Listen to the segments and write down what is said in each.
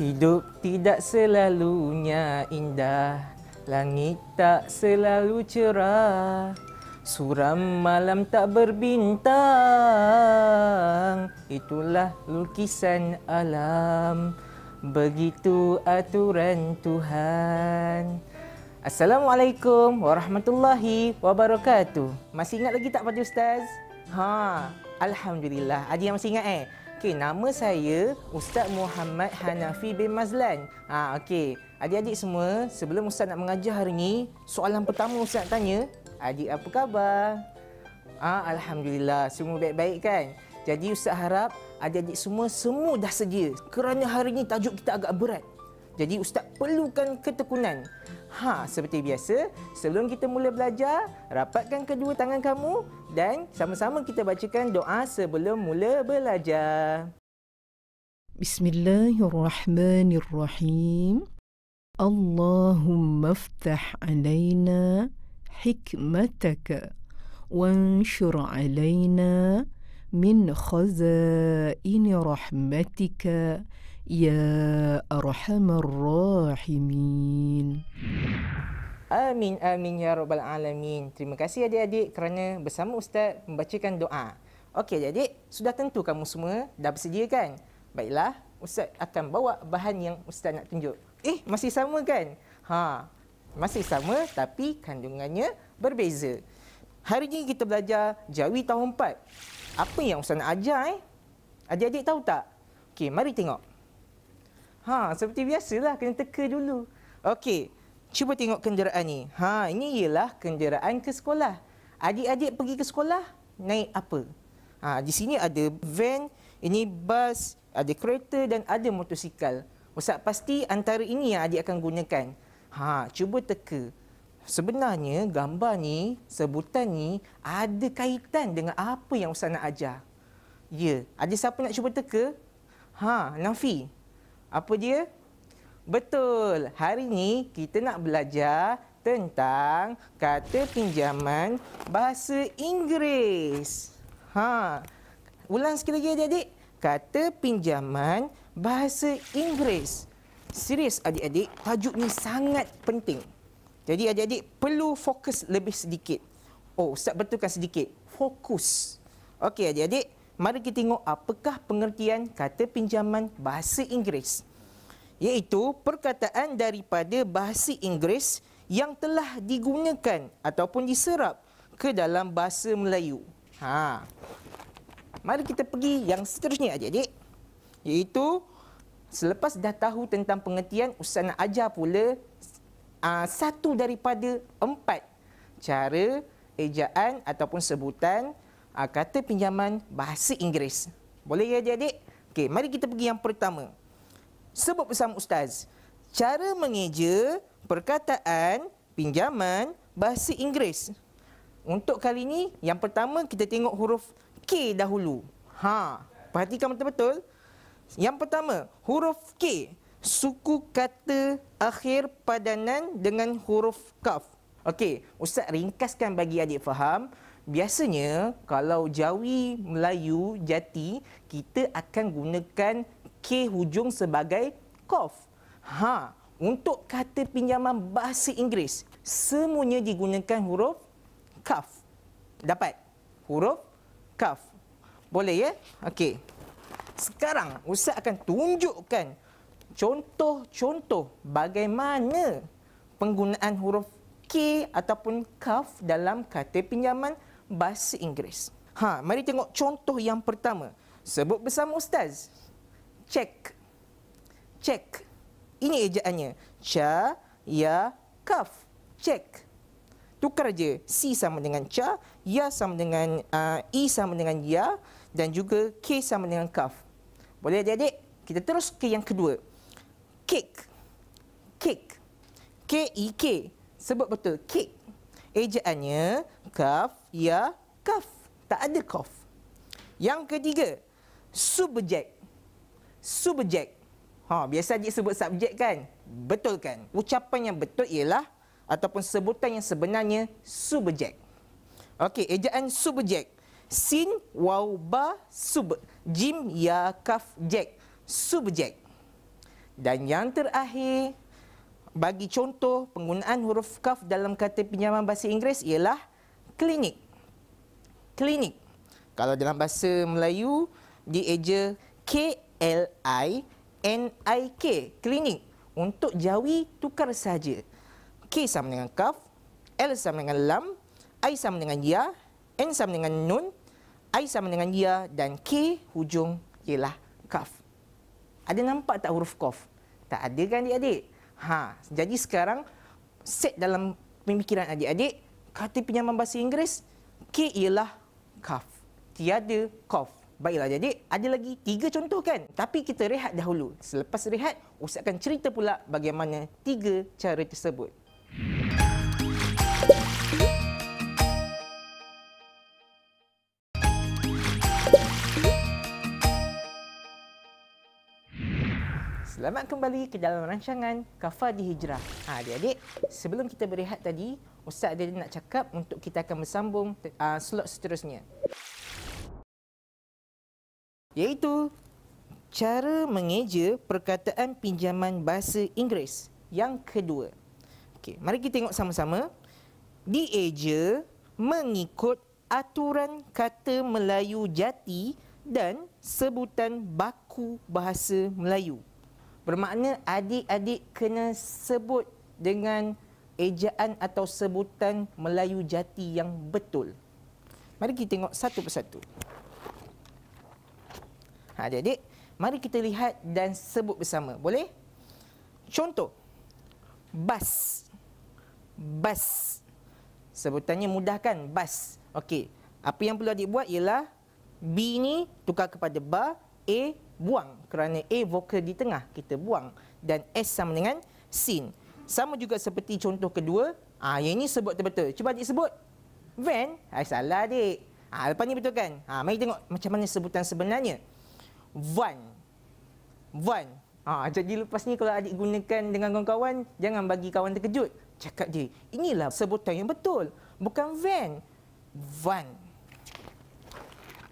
Hidup tidak selalunya indah Langit tak selalu cerah Suram malam tak berbintang Itulah lukisan alam Begitu aturan Tuhan Assalamualaikum warahmatullahi wabarakatuh Masih ingat lagi tak Pak Ustaz? Ha, Alhamdulillah Ada yang masih ingat eh? Okey, nama saya Ustaz Muhammad Hanafi bin Mazlan. Ha, okey. Adik-adik semua, sebelum Ustaz nak mengajar hari ini, soalan pertama Ustaz nak tanya, adik apa khabar? Ha, Alhamdulillah, semua baik-baik kan? Jadi Ustaz harap adik-adik semua, semua dah sedia. Kerana hari ini tajuk kita agak berat. Jadi Ustaz perlukan ketekunan. Ha, seperti biasa, sebelum kita mula belajar, rapatkan kedua tangan kamu dan sama-sama kita bacakan doa sebelum mula belajar. Bismillahirrahmanirrahim. Allahumma iftah alaina hikmataka وانشر علينا min خزائن rahmatika. يا أرحم الراحمين Amin, amin ya rabbal alamin. Terima kasih adik-adik kerana bersama ustaz membacakan doa. Okey adik-adik, sudah tentu kamu semua dah bersedia kan? Baiklah, ustaz akan bawa bahan yang ustaz nak tunjuk. Eh, masih sama kan? Ha, masih sama tapi kandungannya berbeza. Hari ini kita belajar Jawi tahun 4. Apa yang ustaz nak ajar eh? Adik-adik tahu tak? Okey, mari tengok. Ha, seperti biasalah kena teka dulu. Okey. Cuba tengok kenderaan ni. Ha, ini ialah kenderaan ke sekolah. Adik-adik pergi ke sekolah naik apa? Ha, di sini ada van, ini bas, ada kereta dan ada motosikal. Ustaz pasti antara ini yang adik akan gunakan. Ha, cuba teka. Sebenarnya gambar ni, sebutan ni ada kaitan dengan apa yang Ustaz nak ajar. Ya, ada siapa nak cuba teka? Ha, Nafi. Apa dia? Betul, hari ini kita nak belajar tentang kata pinjaman bahasa Inggeris. Ha, ulang sekali lagi adik-adik. Kata pinjaman bahasa Inggeris. Serius adik-adik, tajuk ni sangat penting. Jadi adik-adik perlu fokus lebih sedikit. Oh, Ustaz betulkan sedikit. Fokus. Okey adik-adik, mari kita tengok apakah pengertian kata pinjaman bahasa Inggeris. Iaitu perkataan daripada bahasa Inggeris yang telah digunakan ataupun diserap ke dalam bahasa Melayu. Ha. Mari kita pergi yang seterusnya aja, adik Iaitu selepas dah tahu tentang pengertian, Ustaz nak ajar pula aa, satu daripada empat cara ejaan ataupun sebutan uh, kata pinjaman bahasa Inggeris. Boleh ya adik-adik? Okey, mari kita pergi yang pertama. Sebut bersama ustaz. Cara mengeja perkataan pinjaman bahasa Inggeris. Untuk kali ini, yang pertama kita tengok huruf K dahulu. Ha, perhatikan betul-betul. Yang pertama, huruf K. Suku kata akhir padanan dengan huruf kaf. Okey, Ustaz ringkaskan bagi adik faham biasanya kalau Jawi Melayu jati kita akan gunakan K hujung sebagai cough. Ha, untuk kata pinjaman bahasa Inggeris semuanya digunakan huruf kaf. Dapat huruf kaf. Boleh ya? Okey. Sekarang Ustaz akan tunjukkan contoh-contoh bagaimana penggunaan huruf K ataupun kaf dalam kata pinjaman bahasa Inggeris. Ha, mari tengok contoh yang pertama. Sebut bersama ustaz. Check. Check. Ini ejaannya. Cha, ya, kaf. Check. Tukar je. C sama dengan cha, ya sama dengan uh, i sama dengan ya dan juga k sama dengan kaf. Boleh jadi Kita terus ke yang kedua. Kick, kick, k i k Sebut betul. kick. Ejaannya kaf, ya kaf tak ada kaf yang ketiga subjek subjek ha biasa dia sebut subjek kan betul kan ucapan yang betul ialah ataupun sebutan yang sebenarnya subjek okey ejaan subjek sin waw ba sub jim ya kaf jek subjek dan yang terakhir bagi contoh penggunaan huruf kaf dalam kata pinjaman bahasa Inggeris ialah klinik. Klinik. Kalau dalam bahasa Melayu, dia eja K-L-I-N-I-K. Klinik. Untuk jawi, tukar saja. K sama dengan kaf, L sama dengan lam, I sama dengan ya, N sama dengan nun, I sama dengan ya dan K hujung ialah kaf. Ada nampak tak huruf kaf? Tak ada kan adik-adik? Ha, jadi sekarang set dalam pemikiran adik-adik, kata pinjaman bahasa Inggeris, K ialah kaf. Tiada kaf. Baiklah, jadi ada lagi tiga contoh kan? Tapi kita rehat dahulu. Selepas rehat, Ustaz akan cerita pula bagaimana tiga cara tersebut. Selamat kembali ke dalam rancangan Kafah di Hijrah. Ha, adik-adik, sebelum kita berehat tadi, Ustaz ada nak cakap untuk kita akan bersambung uh, slot seterusnya. Iaitu cara mengeja perkataan pinjaman bahasa Inggeris yang kedua. Okey, mari kita tengok sama-sama. Dieja mengikut aturan kata Melayu jati dan sebutan baku bahasa Melayu. Bermakna adik-adik kena sebut dengan ejaan atau sebutan Melayu jati yang betul. Mari kita tengok satu persatu. Ha, jadi, mari kita lihat dan sebut bersama. Boleh? Contoh. Bas. Bas. Sebutannya mudah kan? Bas. Okey. Apa yang perlu adik buat ialah B ni tukar kepada ba, A buang kerana A vokal di tengah kita buang dan S sama dengan sin. Sama juga seperti contoh kedua. Ah ha, yang ini sebut betul-betul. Cuba adik sebut. Van, ai salah adik. Ah ha, ni betul kan? Ah ha, mari tengok macam mana sebutan sebenarnya. Van. Van. Ah ha, jadi lepas ni kalau adik gunakan dengan kawan-kawan, jangan bagi kawan terkejut. Cakap dia, inilah sebutan yang betul. Bukan van. Van.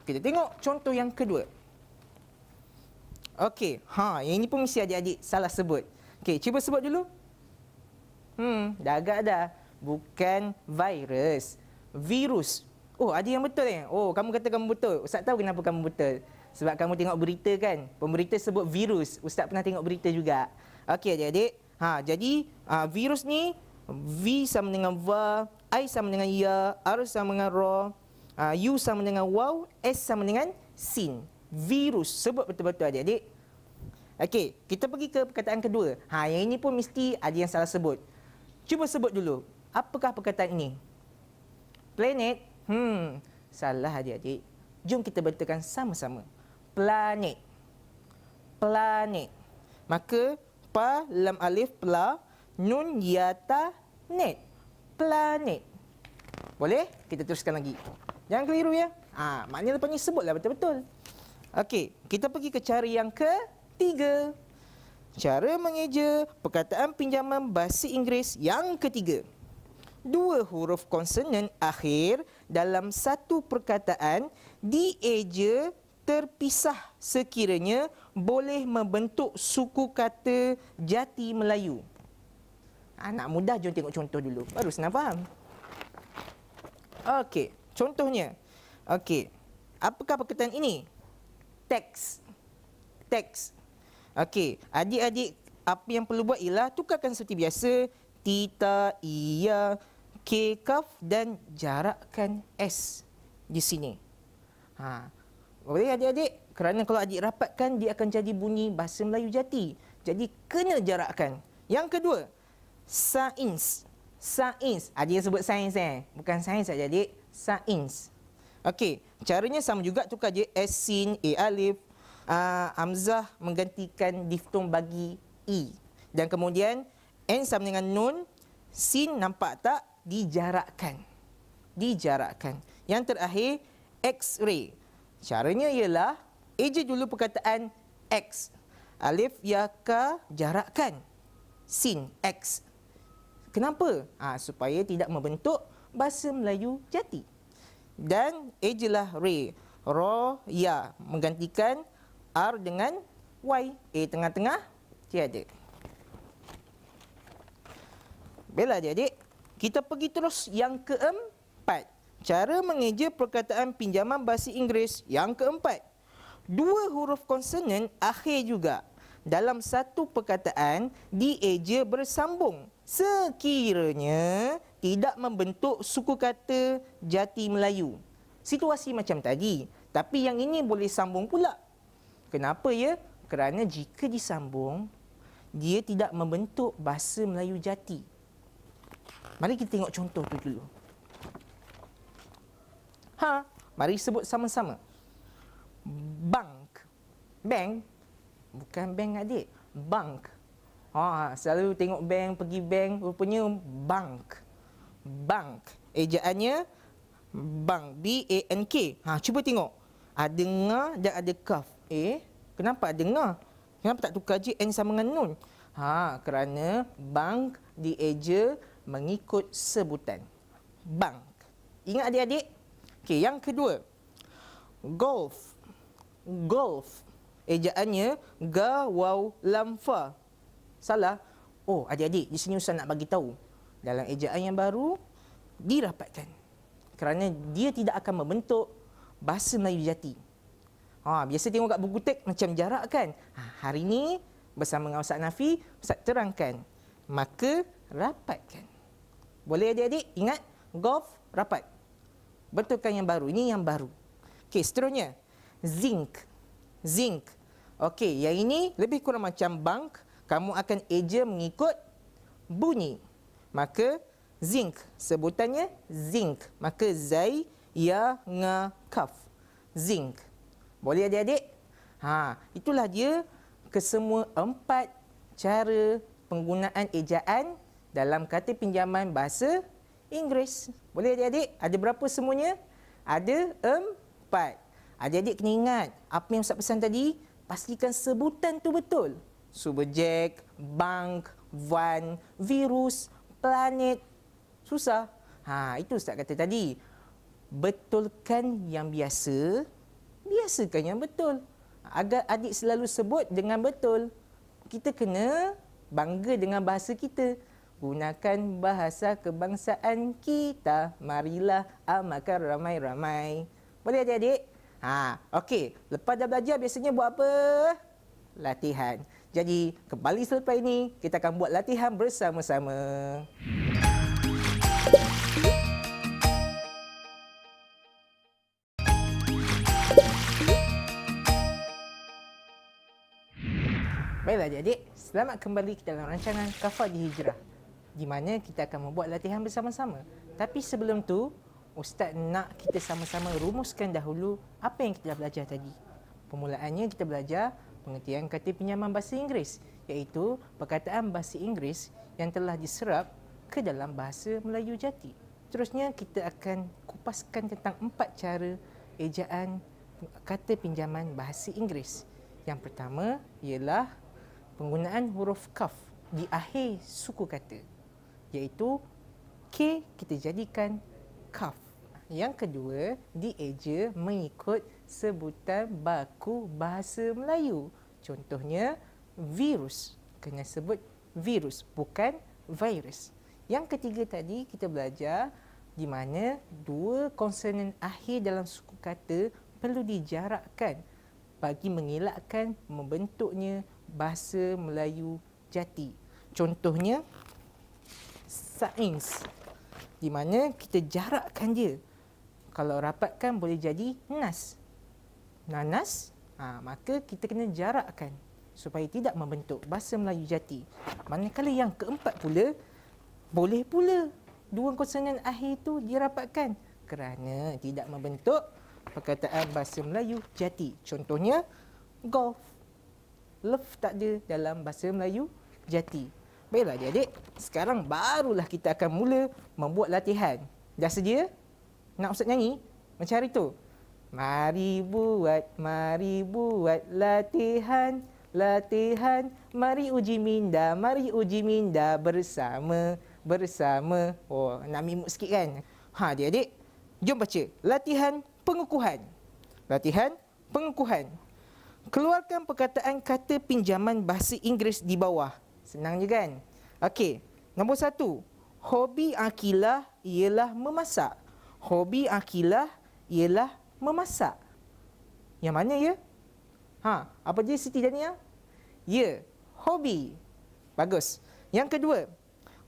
Kita tengok contoh yang kedua. Okey, ha, yang ini pun mesti adik-adik salah sebut. Okey, cuba sebut dulu. Hmm, dah agak dah. Bukan virus. Virus. Oh, ada yang betul ni. Eh? Oh, kamu kata kamu betul. Ustaz tahu kenapa kamu betul. Sebab kamu tengok berita kan. Pemberita sebut virus. Ustaz pernah tengok berita juga. Okey, adik-adik. Ha, jadi, uh, virus ni, V sama dengan V, I sama dengan Ya, R sama dengan R, uh, U sama dengan Wow, S sama dengan Sin. Virus. Sebut betul-betul, adik-adik. Okey, kita pergi ke perkataan kedua. Ha, yang ini pun mesti ada yang salah sebut. Cuba sebut dulu, apakah perkataan ini? Planet? Hmm, salah adik-adik. Jom kita bertekan sama-sama. Planet. Planet. Maka, pa lam alif pla nun yata net. Planet. Boleh? Kita teruskan lagi. Jangan keliru ya. Ah, ha, maknanya lepas ni sebutlah betul-betul. Okey, kita pergi ke cara yang ketiga. Cara mengeja perkataan pinjaman bahasa Inggeris yang ketiga. Dua huruf konsonan akhir dalam satu perkataan dieja terpisah sekiranya boleh membentuk suku kata jati Melayu. Anak ah, mudah jom tengok contoh dulu. Baru senang faham. Okey, contohnya. Okey. Apakah perkataan ini? Teks. Teks. Okey, adik-adik apa yang perlu buat ialah tukarkan seperti biasa tita, ia, k, kaf dan jarakkan s di sini. Ha. Boleh adik-adik? Kerana kalau adik rapatkan dia akan jadi bunyi bahasa Melayu jati. Jadi kena jarakkan. Yang kedua, sains. Sains. Adik yang sebut sains eh. Bukan sains adik-adik. Sains. Okey, caranya sama juga tukar je S sin A alif uh, ah, Amzah menggantikan diftong bagi I. E. Dan kemudian N sama dengan Nun, Sin nampak tak? Dijarakkan. Dijarakkan. Yang terakhir, X-ray. Caranya ialah, eja dulu perkataan X. Alif, Ya, Ka, jarakkan. Sin, X. Kenapa? Ha, supaya tidak membentuk bahasa Melayu jati. Dan ejalah re, ro, ya, menggantikan R dengan Y. A tengah-tengah, tiada. Bila jadi kita pergi terus yang keempat. Cara mengeja perkataan pinjaman bahasa Inggeris yang keempat. Dua huruf konsonan akhir juga dalam satu perkataan dieja bersambung sekiranya tidak membentuk suku kata jati Melayu. Situasi macam tadi. Tapi yang ini boleh sambung pula Kenapa ya? Kerana jika disambung, dia tidak membentuk bahasa Melayu jati. Mari kita tengok contoh tu dulu. Ha, mari sebut sama-sama. Bank. Bank bukan bank adik. Bank. Ha, selalu tengok bank, pergi bank, rupanya bank. Bank. Ejaannya bank B A N K. Ha, cuba tengok. Ada nga dan ada kaf. Eh, kenapa ada nga? Kenapa tak tukar je N sama dengan nun? Ha, kerana bank di eja mengikut sebutan. Bank. Ingat adik-adik? Okey, yang kedua. Golf. Golf. Ejaannya ga waw lam fa. Salah. Oh, adik-adik, di sini usah nak bagi tahu. Dalam ejaan yang baru dirapatkan. Kerana dia tidak akan membentuk bahasa Melayu jati. Ha, biasa tengok kat buku teks macam jarak kan? Ha, hari ini bersama dengan Ustaz Nafi, Ustaz terangkan. Maka rapatkan. Boleh adik-adik ingat golf rapat. Bertukar yang baru. Ini yang baru. Okey, seterusnya. Zinc. Zinc. Okey, yang ini lebih kurang macam bank. Kamu akan eja mengikut bunyi. Maka zinc. Sebutannya zinc. Maka zai ya nga kaf. Zinc. Boleh adik-adik? Ha, itulah dia kesemua empat cara penggunaan ejaan dalam kata pinjaman bahasa Inggeris. Boleh adik-adik? Ada berapa semuanya? Ada empat. Adik-adik kena ingat apa yang Ustaz pesan tadi. Pastikan sebutan tu betul. Subjek, bank, van, virus, planet. Susah. Ha, itu Ustaz kata tadi. Betulkan yang biasa, biasakan yang betul. Agar adik selalu sebut dengan betul. Kita kena bangga dengan bahasa kita. Gunakan bahasa kebangsaan kita. Marilah amalkan ramai-ramai. Boleh adik-adik? Ha, okey. Lepas dah belajar biasanya buat apa? Latihan. Jadi, kembali selepas ini kita akan buat latihan bersama-sama. Baiklah jadi selamat kembali ke dalam rancangan Kafat di Hijrah di mana kita akan membuat latihan bersama-sama. Tapi sebelum tu, Ustaz nak kita sama-sama rumuskan dahulu apa yang kita belajar tadi. Pemulaannya kita belajar pengertian kata pinjaman bahasa Inggeris iaitu perkataan bahasa Inggeris yang telah diserap ke dalam bahasa Melayu jati. Terusnya kita akan kupaskan tentang empat cara ejaan kata pinjaman bahasa Inggeris. Yang pertama ialah penggunaan huruf kaf di akhir suku kata iaitu k kita jadikan kaf yang kedua di dieja mengikut sebutan baku bahasa Melayu contohnya virus kena sebut virus bukan virus yang ketiga tadi kita belajar di mana dua konsonan akhir dalam suku kata perlu dijarakkan bagi mengelakkan membentuknya bahasa Melayu jati. Contohnya sains di mana kita jarakkan dia. Kalau rapatkan boleh jadi nas. Nanas, ha, maka kita kena jarakkan supaya tidak membentuk bahasa Melayu jati. Manakala yang keempat pula, boleh pula dua konsonan akhir itu dirapatkan kerana tidak membentuk perkataan bahasa Melayu jati. Contohnya, golf love tak ada dalam bahasa Melayu jati. Baiklah adik-adik, sekarang barulah kita akan mula membuat latihan. Dah sedia? Nak Ustaz nyanyi? Macam hari tu. Mari buat, mari buat latihan, latihan. Mari uji minda, mari uji minda bersama, bersama. Oh, nak mimut sikit kan? Ha, adik-adik, jom baca. Latihan pengukuhan. Latihan pengukuhan. Latihan pengukuhan keluarkan perkataan kata pinjaman bahasa Inggeris di bawah. Senang je kan? Okey, nombor satu. Hobi Akilah ialah memasak. Hobi Akilah ialah memasak. Yang mana ya? Ha, apa dia Siti Dania? Ya, hobi. Bagus. Yang kedua,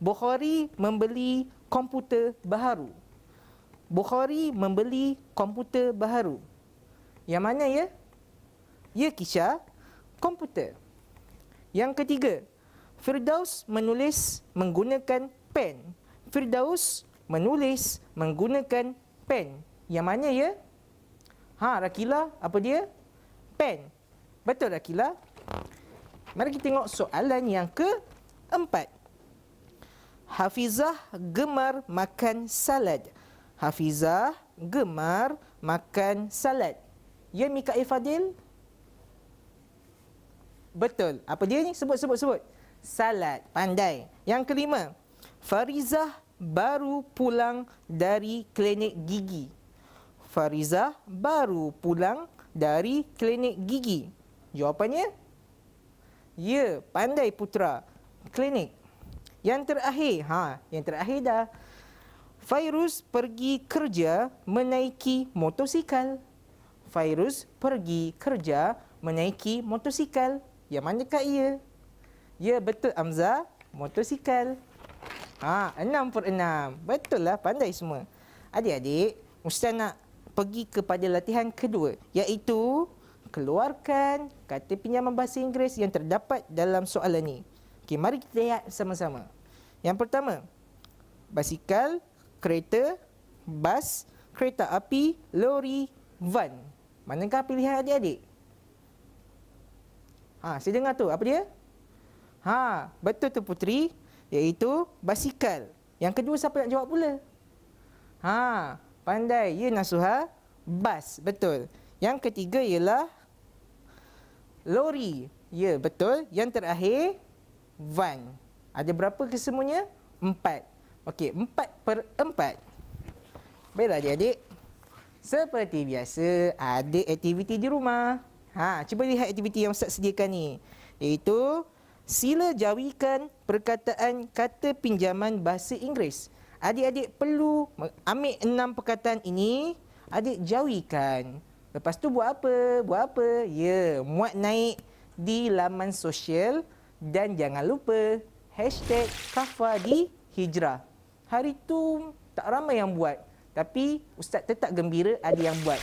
Bukhari membeli komputer baharu. Bukhari membeli komputer baharu. Yang mana ya? Ya Kisha, komputer. Yang ketiga, Firdaus menulis menggunakan pen. Firdaus menulis menggunakan pen. Yang mana ya? Ha, Rakila, apa dia? Pen. Betul Rakila? Mari kita tengok soalan yang keempat. Hafizah gemar makan salad. Hafizah gemar makan salad. Ya Mika Ifadil, Betul. Apa dia ni? Sebut, sebut, sebut. Salat. Pandai. Yang kelima, Farizah baru pulang dari klinik gigi. Farizah baru pulang dari klinik gigi. Jawapannya? Ya, pandai putra. Klinik. Yang terakhir, ha, yang terakhir dah. Virus pergi kerja menaiki motosikal. Virus pergi kerja menaiki motosikal. Yang manakah ia? Ya betul Amza, motosikal. Ha, 6 per enam Betul lah pandai semua. Adik-adik, ustaz nak pergi kepada latihan kedua iaitu keluarkan kata pinjaman bahasa Inggeris yang terdapat dalam soalan ini. Okey, mari kita lihat sama-sama. Yang pertama, basikal, kereta, bas, kereta api, lori, van. Manakah pilihan adik-adik? Ha, saya dengar tu, apa dia? Ha, betul tu putri, iaitu basikal. Yang kedua siapa nak jawab pula? Ha, pandai. Ya Nasuha, bas, betul. Yang ketiga ialah lori. Ya, betul. Yang terakhir, van. Ada berapa kesemuanya? Empat. Okey, empat per empat. Baiklah adik-adik. Seperti biasa, ada aktiviti di rumah. Ha, cuba lihat aktiviti yang Ustaz sediakan ni. Iaitu sila jawikan perkataan kata pinjaman bahasa Inggeris. Adik-adik perlu ambil enam perkataan ini, adik jawikan. Lepas tu buat apa? Buat apa? Ya, muat naik di laman sosial dan jangan lupa hashtag kafa hijrah. Hari tu tak ramai yang buat. Tapi Ustaz tetap gembira ada yang buat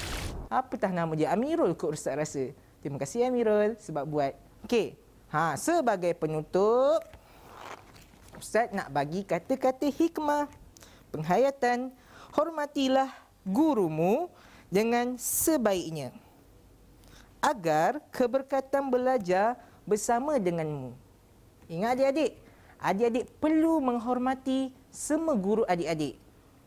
apatah nama dia Amirul kot Ustaz rasa. Terima kasih Amirul sebab buat. Okey. Ha, sebagai penutup Ustaz nak bagi kata-kata hikmah penghayatan hormatilah gurumu dengan sebaiknya agar keberkatan belajar bersama denganmu. Ingat adik-adik, adik-adik perlu menghormati semua guru adik-adik.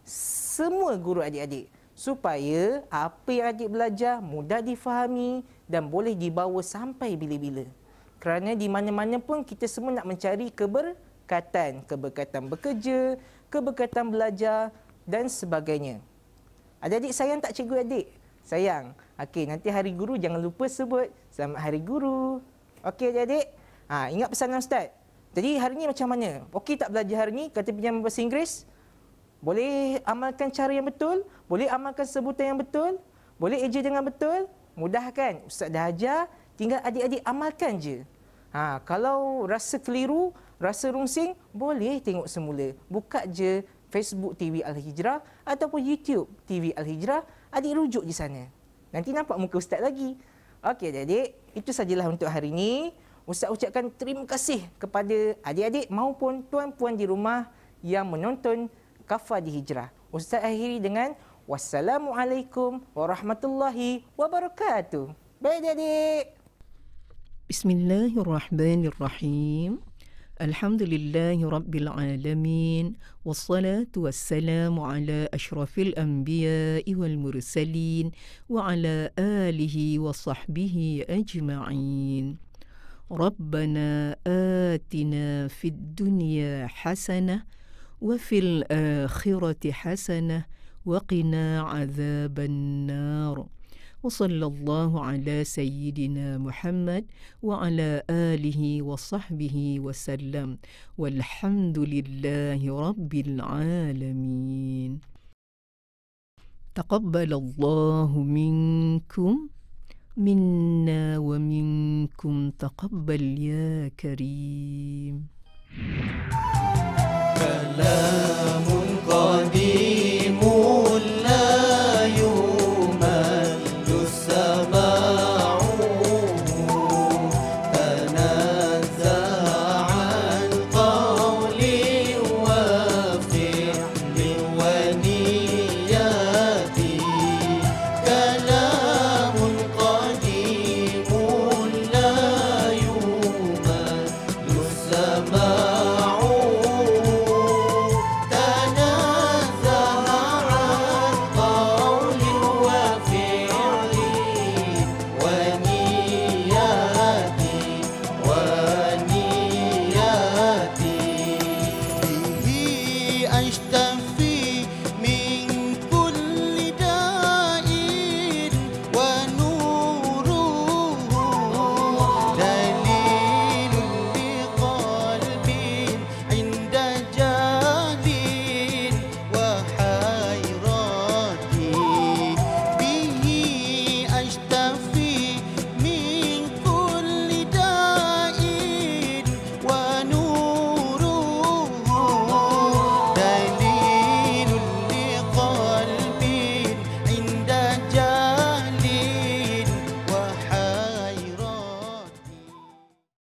Semua guru adik-adik supaya apa yang adik belajar mudah difahami dan boleh dibawa sampai bila-bila. Kerana di mana-mana pun kita semua nak mencari keberkatan. Keberkatan bekerja, keberkatan belajar dan sebagainya. Adik-adik sayang tak cikgu adik? Sayang. Okey, nanti hari guru jangan lupa sebut. Selamat hari guru. Okey adik-adik? Ha, ingat pesanan Ustaz? Jadi hari ni macam mana? Okey tak belajar hari ni? Kata pinjam bahasa Inggeris? Boleh amalkan cara yang betul? Boleh amalkan sebutan yang betul? Boleh eja dengan betul? Mudah kan? Ustaz dah ajar, tinggal adik-adik amalkan je. Ha, kalau rasa keliru, rasa rungsing, boleh tengok semula. Buka je Facebook TV Al-Hijrah ataupun YouTube TV Al-Hijrah, adik rujuk di sana. Nanti nampak muka Ustaz lagi. Okey adik-adik, itu sajalah untuk hari ini. Ustaz ucapkan terima kasih kepada adik-adik maupun tuan-puan di rumah yang menonton Kafa di Hijrah. Ustaz akhiri dengan Wassalamualaikum warahmatullahi wabarakatuh. Baik adik. Bismillahirrahmanirrahim. الحمد لله رب العالمين والصلاة والسلام على أشرف الأنبياء والمرسلين وعلى آله وصحبه أجمعين ربنا آتنا في الدنيا حسنة وفي الآخرة حسنة وقنا عذاب النار وصلى الله على سيدنا محمد وعلى اله وصحبه وسلم والحمد لله رب العالمين تقبل الله منكم منا ومنكم تقبل يا كريم está